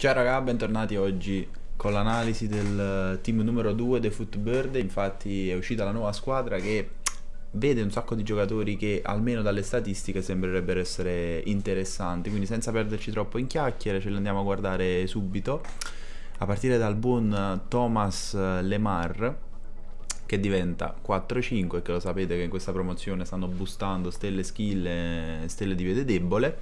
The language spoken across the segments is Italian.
Ciao ragazzi, bentornati oggi con l'analisi del eh, team numero 2 dei Footbird. Infatti è uscita la nuova squadra che vede un sacco di giocatori che almeno dalle statistiche sembrerebbero essere interessanti. Quindi senza perderci troppo in chiacchiere ce li andiamo a guardare subito. A partire dal buon eh, Thomas eh, Lemar che diventa 4-5 che lo sapete che in questa promozione stanno boostando stelle skill e stelle di vede debole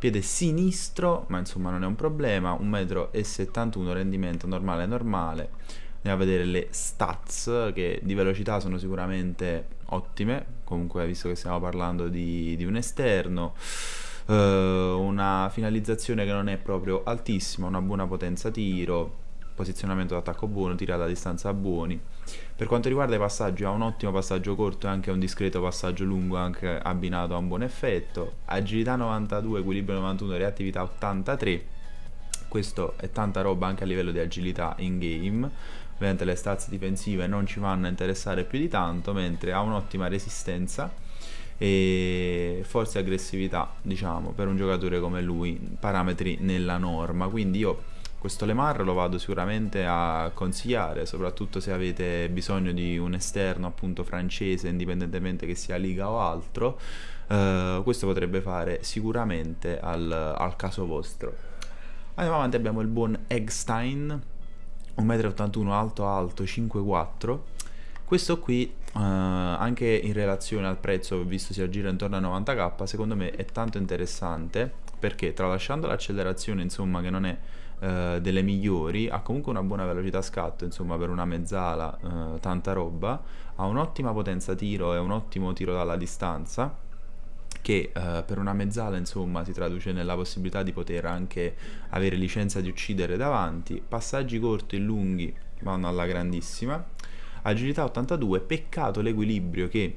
piede sinistro, ma insomma non è un problema, 1,71 m rendimento normale normale. Andiamo a vedere le stats che di velocità sono sicuramente ottime, comunque visto che stiamo parlando di, di un esterno, eh, una finalizzazione che non è proprio altissima, una buona potenza tiro, posizionamento d'attacco buono, tirata a distanza buoni. Per quanto riguarda i passaggi ha un ottimo passaggio corto e anche un discreto passaggio lungo anche abbinato a un buon effetto, agilità 92, equilibrio 91, reattività 83, questo è tanta roba anche a livello di agilità in game, ovviamente le stats difensive non ci vanno a interessare più di tanto, mentre ha un'ottima resistenza e forse aggressività, diciamo, per un giocatore come lui, parametri nella norma. Quindi io questo Lemar lo vado sicuramente a consigliare, soprattutto se avete bisogno di un esterno appunto francese, indipendentemente che sia Liga o altro, eh, questo potrebbe fare sicuramente al, al caso vostro. Andiamo avanti, abbiamo il buon Eggstein, 1,81m alto alto, 5,4 questo qui eh, anche in relazione al prezzo visto si aggira intorno a 90k secondo me è tanto interessante perché tralasciando l'accelerazione insomma che non è eh, delle migliori, ha comunque una buona velocità scatto, insomma per una mezzala eh, tanta roba, ha un'ottima potenza tiro e un ottimo tiro dalla distanza che eh, per una mezzala insomma si traduce nella possibilità di poter anche avere licenza di uccidere davanti, passaggi corti e lunghi vanno alla grandissima, agilità 82, peccato l'equilibrio che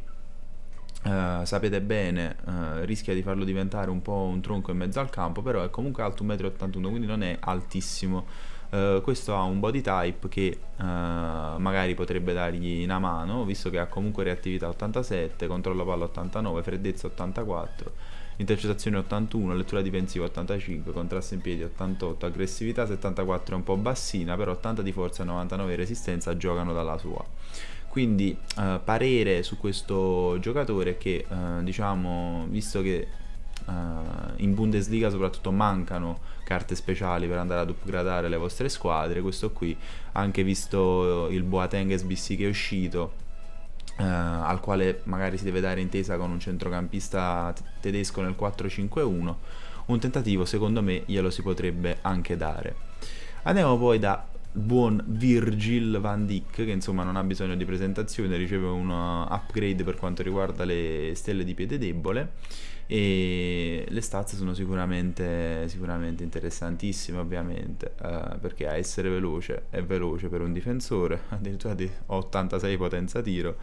eh, sapete bene, uh, rischia di farlo diventare un po' un tronco in mezzo al campo, però è comunque alto 1,81 m, quindi non è altissimo. Uh, questo ha un body type che magari potrebbe dargli una mano, visto che ha comunque reattività 87, controllo palla 89, freddezza 84, intercettazione 81, lettura difensiva 85, contrasto in piedi 88, aggressività 74 è un po' bassina, però 80 di forza e 99 di resistenza giocano dalla sua. Quindi eh, parere su questo giocatore che eh, diciamo, visto che eh, in Bundesliga soprattutto mancano carte speciali per andare ad upgradare le vostre squadre, questo qui, anche visto il Boateng SBC che è uscito, Uh, al quale magari si deve dare intesa con un centrocampista tedesco nel 4-5-1, un tentativo secondo me glielo si potrebbe anche dare. Andiamo poi da buon Virgil van Dyck che insomma non ha bisogno di presentazione riceve un uh, upgrade per quanto riguarda le stelle di piede debole e le stazze sono sicuramente, sicuramente interessantissime ovviamente eh, perché a essere veloce è veloce per un difensore addirittura di 86 potenza tiro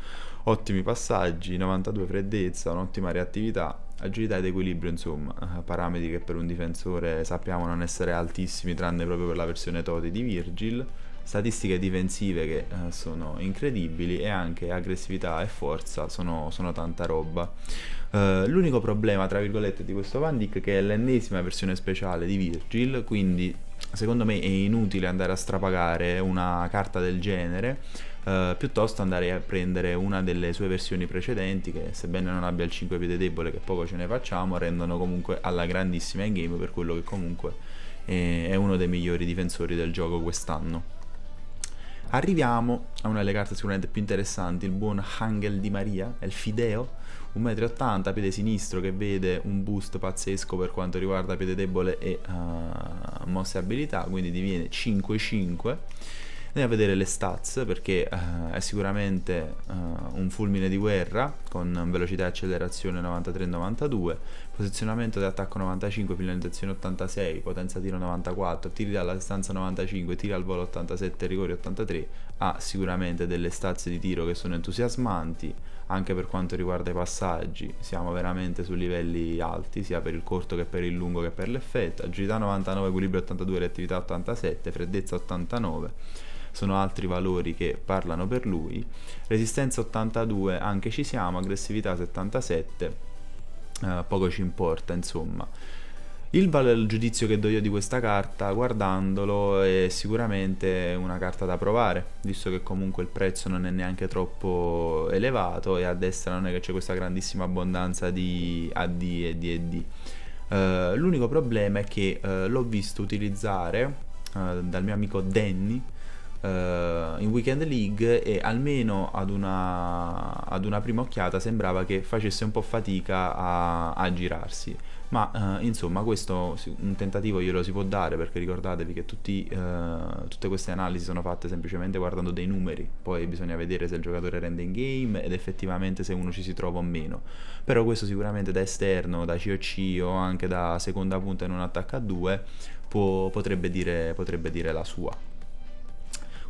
ottimi passaggi 92 freddezza un'ottima reattività agilità ed equilibrio, insomma, eh, parametri che per un difensore sappiamo non essere altissimi tranne proprio per la versione Toti di Virgil, statistiche difensive che eh, sono incredibili e anche aggressività e forza sono, sono tanta roba. Uh, l'unico problema, tra virgolette, di questo Van Dyck che è l'ennesima versione speciale di Virgil, quindi secondo me è inutile andare a strapagare una carta del genere eh, piuttosto andare a prendere una delle sue versioni precedenti che sebbene non abbia il 5 piede debole che poco ce ne facciamo rendono comunque alla grandissima in game per quello che comunque è uno dei migliori difensori del gioco quest'anno. Arriviamo a una delle carte sicuramente più interessanti, il buon Hangel di Maria, è il Fideo, 1,80m, piede sinistro che vede un boost pazzesco per quanto riguarda piede debole e uh, mosse abilità, quindi diviene 5-5. Andiamo a vedere le stats perché eh, è sicuramente eh, un fulmine di guerra con velocità e accelerazione 93-92, posizionamento di attacco 95, finalizzazione 86, potenza tiro 94, tiri dalla distanza 95, tiri al volo 87, rigori 83. Ha sicuramente delle stats di tiro che sono entusiasmanti, anche per quanto riguarda i passaggi, siamo veramente su livelli alti, sia per il corto che per il lungo che per l'effetto, agilità 99, equilibrio 82, reattività 87, freddezza 89 sono altri valori che parlano per lui. Resistenza 82 anche ci siamo, aggressività 77 eh, poco ci importa insomma. Il valore giudizio che do io di questa carta, guardandolo, è sicuramente una carta da provare, visto che comunque il prezzo non è neanche troppo elevato e a destra non è che c'è questa grandissima abbondanza di AD e DD. Uh, eh, l'unico problema è che uh, l'ho visto utilizzare uh, dal mio amico Danny eh, in Weekend League e almeno ad una, ad una, prima occhiata sembrava che facesse un po' fatica a, a girarsi. Ma eh, insomma, questo un tentativo glielo si può dare perché ricordatevi che tutti, eh, tutte queste analisi sono fatte semplicemente guardando dei numeri, poi bisogna vedere se il giocatore rende in game ed effettivamente se uno ci si trova o meno. Però questo sicuramente da esterno, da COC o anche da seconda punta in un attacco a due può, potrebbe, dire, potrebbe dire la sua.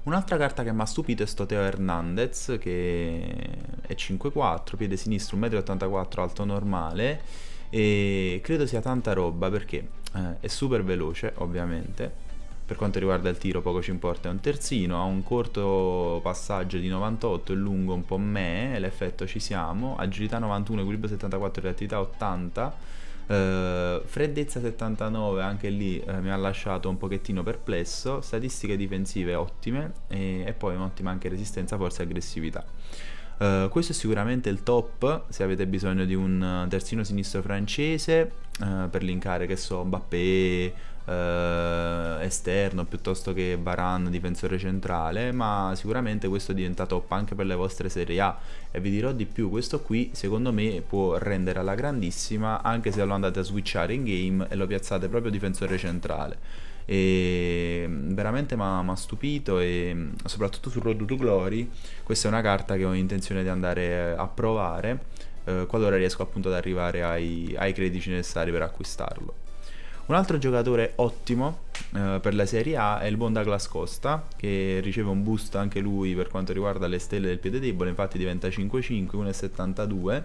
Un'altra carta che mi ha stupito è sto Teo Hernandez, che è 5-4, piede sinistro, 1,84 m, alto normale, e credo sia tanta roba perché eh, è super veloce, ovviamente. Per quanto riguarda il tiro poco ci importa, è un terzino, ha un corto passaggio di 98 e lungo un po' me, l'effetto ci siamo, agilità 91, equilibrio 74, reattività 80, Uh, freddezza 79 anche lì uh, mi ha lasciato un pochettino perplesso, statistiche difensive ottime e, e poi un'ottima anche resistenza, forza e aggressività. Uh, questo è sicuramente il top se avete bisogno di un terzino sinistro francese per linkare che so Mbappé, eh, esterno piuttosto che Baran difensore centrale, ma sicuramente questo diventa top anche per le vostre Serie A e vi dirò di più, questo qui secondo me può rendere alla grandissima anche se lo andate a switchare in game e lo piazzate proprio difensore centrale. E mm, veramente mi ha stupito e mm, soprattutto su Road to Glory questa è una carta che ho intenzione di andare a provare eh, qualora riesco appunto ad arrivare ai, ai crediti necessari per acquistarlo. Un altro giocatore ottimo eh, per la Serie A è il buon Douglas Costa, che riceve un boost anche lui per quanto riguarda le stelle del piede debole, infatti diventa 5-5, 1,72,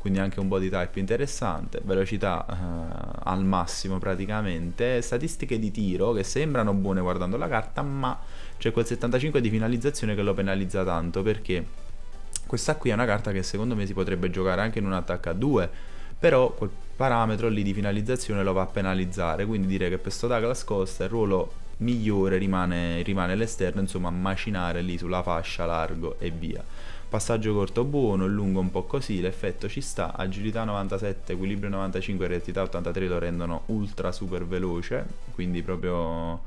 quindi anche un body type interessante, velocità eh, al massimo praticamente, statistiche di tiro che sembrano buone guardando la carta, ma c'è quel 75 di finalizzazione che lo penalizza tanto perché questa qui è una carta che secondo me si potrebbe giocare anche in un attacco a 2 però quel parametro lì di finalizzazione lo va a penalizzare, quindi direi che per sto Douglas Costa il ruolo migliore rimane, rimane l'esterno, insomma macinare lì sulla fascia largo e via. Passaggio corto buono, lungo un po' così, l'effetto ci sta, agilità 97, equilibrio 95, rettità 83 lo rendono ultra super veloce, quindi proprio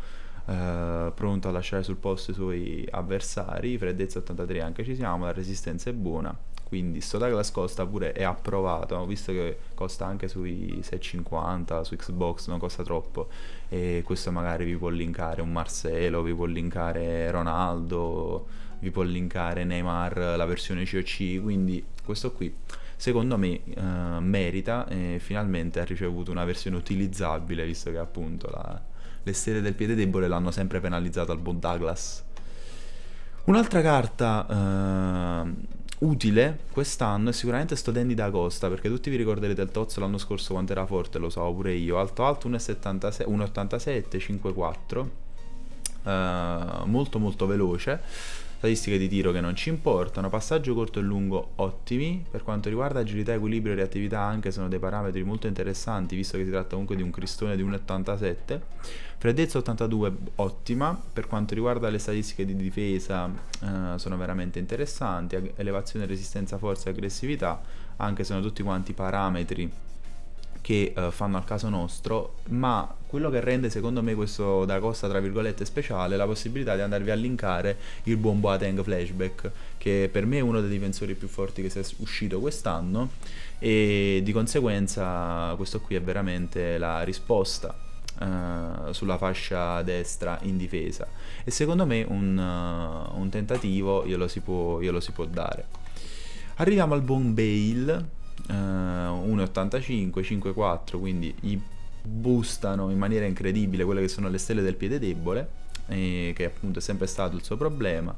eh, pronto a lasciare sul posto i suoi avversari, freddezza 83 anche ci siamo, la resistenza è buona, quindi sto Douglas Costa pure è approvato visto che costa anche sui 6,50 su Xbox non costa troppo e questo magari vi può linkare un Marcelo vi può linkare Ronaldo vi può linkare Neymar la versione COC quindi questo qui secondo me eh, merita e finalmente ha ricevuto una versione utilizzabile visto che appunto la le stelle del piede debole l'hanno sempre penalizzato al buon Douglas. Un'altra carta eh, utile quest'anno è sicuramente sto Dandy Costa, perché tutti vi ricorderete il Tozzo l'anno scorso quanto era forte, lo so pure io. Alto alto 1,87, 1,84. Uh, molto molto veloce statistiche di tiro che non ci importano, passaggio corto e lungo ottimi, per quanto riguarda agilità, equilibrio e reattività anche sono dei parametri molto interessanti visto che si tratta comunque di un cristone di 1,87, freddezza 82 ottima, per quanto riguarda le statistiche di difesa eh, sono veramente interessanti, elevazione, resistenza, forza e aggressività, anche sono tutti quanti parametri che uh, fanno a caso nostro, ma quello che rende secondo me questo da Costa tra virgolette speciale è la possibilità di andarvi a linkare il buon Boateng Flashback, che per me è uno dei difensori più forti che sia uscito quest'anno e di conseguenza questo qui è veramente la risposta Uh, sulla fascia destra in difesa e secondo me un, uh, un tentativo glielo si, può, glielo si può dare arriviamo al buon Bale eh, 1,85, 5,4, quindi gli boostano in maniera incredibile quelle che sono le stelle del piede debole, eh, che appunto è sempre stato il suo problema.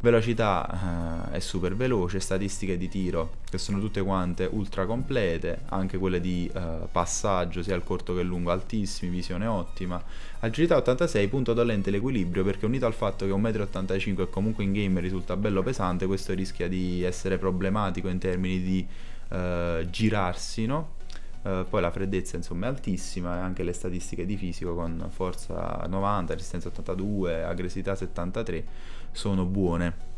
Velocità eh, è super veloce, statistiche di tiro che sono tutte quante ultra complete, anche quelle di eh, passaggio sia al corto che al lungo altissimi, visione ottima. Agilità 86, punto dolente l'equilibrio perché unito al fatto che 1,85 m comunque in game risulta bello pesante, questo rischia di essere problematico in termini di eh, girarsi, no? Uh, poi la freddezza insomma è altissima, anche le statistiche di fisico con forza 90, resistenza 82, aggressività 73 sono buone.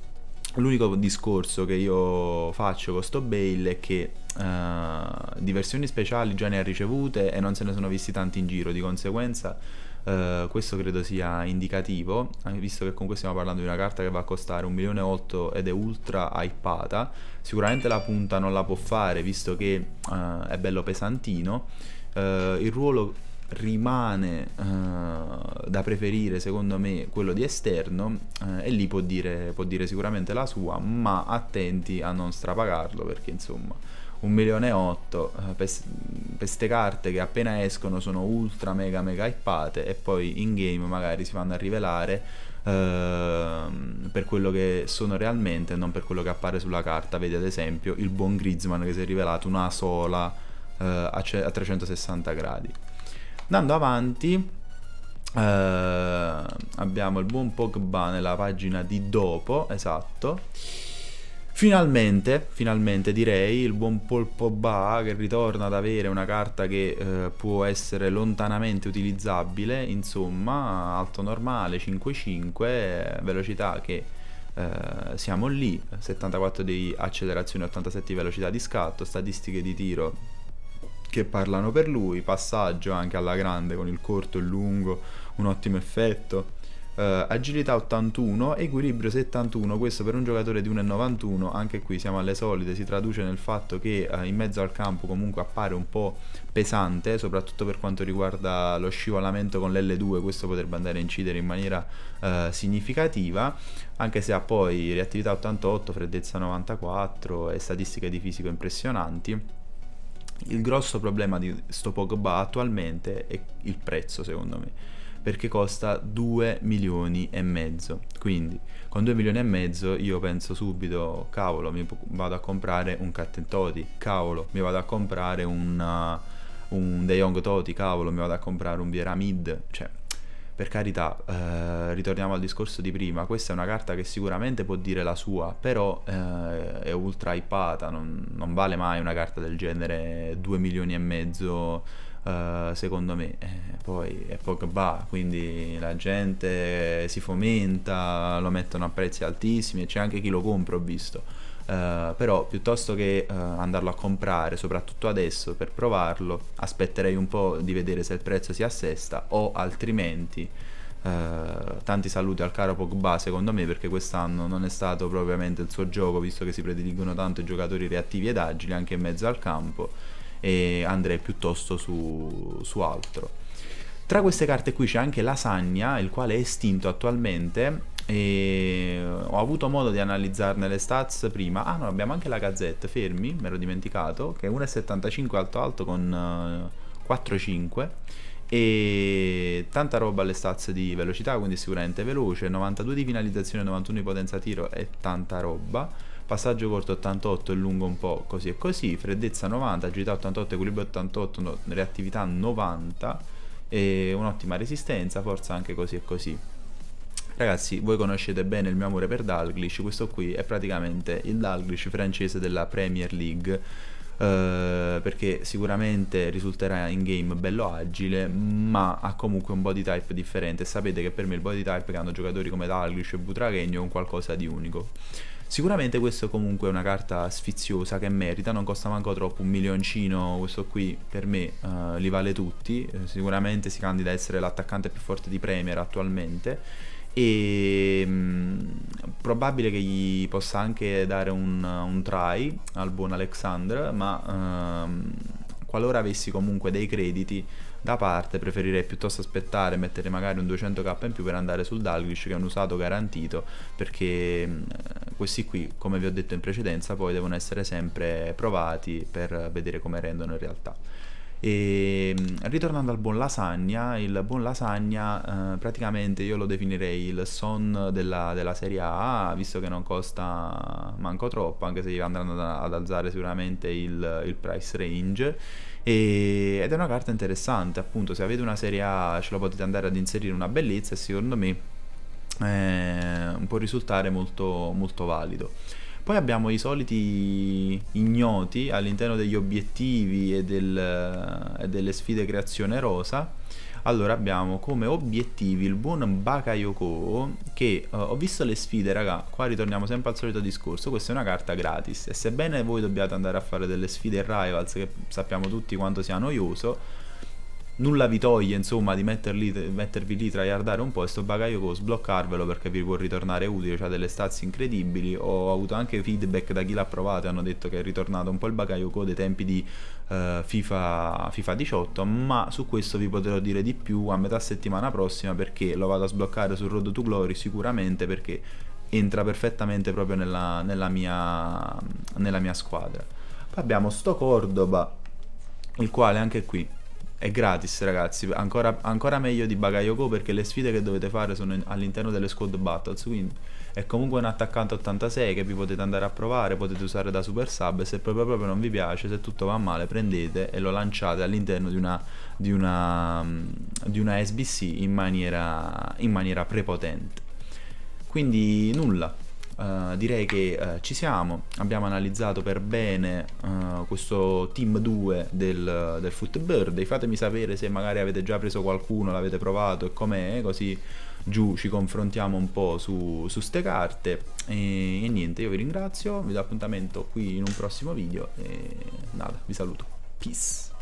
L'unico discorso che io faccio con sto Bale è che uh, eh, di versioni speciali già ne ha ricevute e non se ne sono visti tanti in giro, di conseguenza eh, questo credo sia indicativo, eh, visto che comunque stiamo parlando di una carta che va a costare 1.800.000 ed è ultra hypata, sicuramente la punta non la può fare visto che eh, è bello pesantino, eh, il ruolo rimane uh, da preferire secondo me quello di esterno uh, e lì può dire, può dire sicuramente la sua ma attenti a non strapagarlo perché insomma un milione e 8 eh, per queste carte che appena escono sono ultra mega mega hypate e poi in game magari si vanno a rivelare ehm, per quello che sono realmente e non per quello che appare sulla carta vedi ad esempio il buon Griezmann che si è rivelato una sola eh, a, a 360 gradi andando avanti eh, abbiamo il buon Pogba nella pagina di dopo esatto Finalmente, finalmente direi, il buon Polpo Ba che ritorna ad avere una carta che eh, può essere lontanamente utilizzabile, insomma, alto normale, 5-5, velocità che eh, siamo lì, 74 di accelerazione, 87 di velocità di scatto, statistiche di tiro che parlano per lui, passaggio anche alla grande con il corto e il lungo, un ottimo effetto Uh, agilità 81, equilibrio 71, questo per un giocatore di 1,91, anche qui siamo alle solite, si traduce nel fatto che uh, in mezzo al campo comunque appare un po' pesante, soprattutto per quanto riguarda lo scivolamento con l'L2, questo potrebbe andare a incidere in maniera uh, significativa, anche se ha poi reattività 88, freddezza 94 e statistiche di fisico impressionanti. Il grosso problema di sto Pogba attualmente è il prezzo, secondo me perché costa 2 milioni e mezzo. Quindi con 2 milioni e mezzo io penso subito, cavolo, mi vado a comprare un Cattentoti, cavolo, mi vado a comprare una, un De Jong Toti, cavolo, mi vado a comprare un uh, Vieramid, cioè per carità, eh, ritorniamo al discorso di prima, questa è una carta che sicuramente può dire la sua, però eh, è ultra hypata, non, non, vale mai una carta del genere 2 milioni e mezzo uh, secondo me. Eh, poi è Pogba, quindi la gente si fomenta, lo mettono a prezzi altissimi e c'è anche chi lo compra, ho visto. Uh, però piuttosto che uh, andarlo a comprare, soprattutto adesso per provarlo, aspetterei un po' di vedere se il prezzo si assesta o altrimenti Uh, tanti saluti al caro Pogba secondo me perché quest'anno non è stato propriamente il suo gioco visto che si prediligono tanto i giocatori reattivi ed agili anche in mezzo al campo e andrei piuttosto su, su altro. Tra queste carte qui c'è anche Lasagna, il quale è estinto attualmente e ho avuto modo di analizzarne le stats prima. Ah no, abbiamo anche la Gazzetta, fermi, me l'ero dimenticato, che è 1,75 alto alto con 4,5 eh, e tanta roba alle stats di velocità, quindi sicuramente veloce, 92 di finalizzazione, 91 di potenza tiro e tanta roba passaggio corto 88 e lungo un po', così e così, freddezza 90, agilità 88, equilibrio 88, no, reattività 90, e un'ottima resistenza, forza anche così e così. Ragazzi, voi conoscete bene il mio amore per Dalglish, questo qui è praticamente il Dalglish francese della Premier League, Uh, perché sicuramente risulterà in game bello agile, ma ha comunque un body type differente. Sapete che per me il body type che hanno giocatori come Dalglish e Butraghegno è un qualcosa di unico. Sicuramente questo comunque una carta sfiziosa che merita, non costa manco troppo, un milioncino questo qui per me uh, li vale tutti, eh, sicuramente si candida a essere l'attaccante più forte di Premier attualmente e mh, mm, probabile che gli possa anche dare un, un try al buon Alexander, ma uh, qualora avessi comunque dei crediti da parte, preferirei piuttosto aspettare e mettere magari un 200k in più per andare sul Dalglish che è un usato garantito perché eh, questi qui, come vi ho detto in precedenza, poi devono essere sempre provati per vedere come rendono in realtà. E ehm, ritornando al buon lasagna, il buon lasagna eh, praticamente io lo definirei il son della, della, serie A, visto che non costa manco troppo, anche se andranno ad alzare sicuramente il, il price range e, ed è una carta interessante, appunto, se avete una serie A ce la potete andare ad inserire una bellezza e secondo me eh, può risultare molto, molto valido. Poi abbiamo i soliti ignoti all'interno degli obiettivi e, del, eh, e delle sfide creazione rosa. Allora abbiamo come obiettivi il buon Bakayoko che uh, ho visto le sfide raga, qua ritorniamo sempre al solito discorso, questa è una carta gratis e sebbene voi dobbiate andare a fare delle sfide in Rivals che sappiamo tutti quanto sia noioso nulla vi toglie insomma di metterli, mettervi lì, tryhardare un po' e sto bagaglio sbloccarvelo perché vi può ritornare utile, cioè delle stats incredibili, ho avuto anche feedback da chi l'ha provato, e hanno detto che è ritornato un po' il bagaglio dei tempi di uh, FIFA, FIFA 18, ma su questo vi potrò dire di più a metà settimana prossima perché lo vado a sbloccare sul Road to Glory sicuramente perché entra perfettamente proprio nella, nella, mia, nella mia squadra. Poi abbiamo sto Cordoba, il quale anche qui è gratis ragazzi, ancora, ancora meglio di Bagayoko perché le sfide che dovete fare sono all'interno delle squad battles, quindi è comunque un attaccante 86 che vi potete andare a provare, potete usare da super sub e se proprio, proprio non vi piace, se tutto va male prendete e lo lanciate all'interno di una, di, una, di una SBC in maniera, in maniera prepotente. Quindi nulla, Uh, direi che uh, ci siamo, abbiamo analizzato per bene uh, questo team 2 del, del Footbird, fatemi sapere se magari avete già preso qualcuno, l'avete provato e com'è, così giù ci confrontiamo un po' su, su ste carte e, e niente, io vi ringrazio, vi do appuntamento qui in un prossimo video e nada, vi saluto, peace!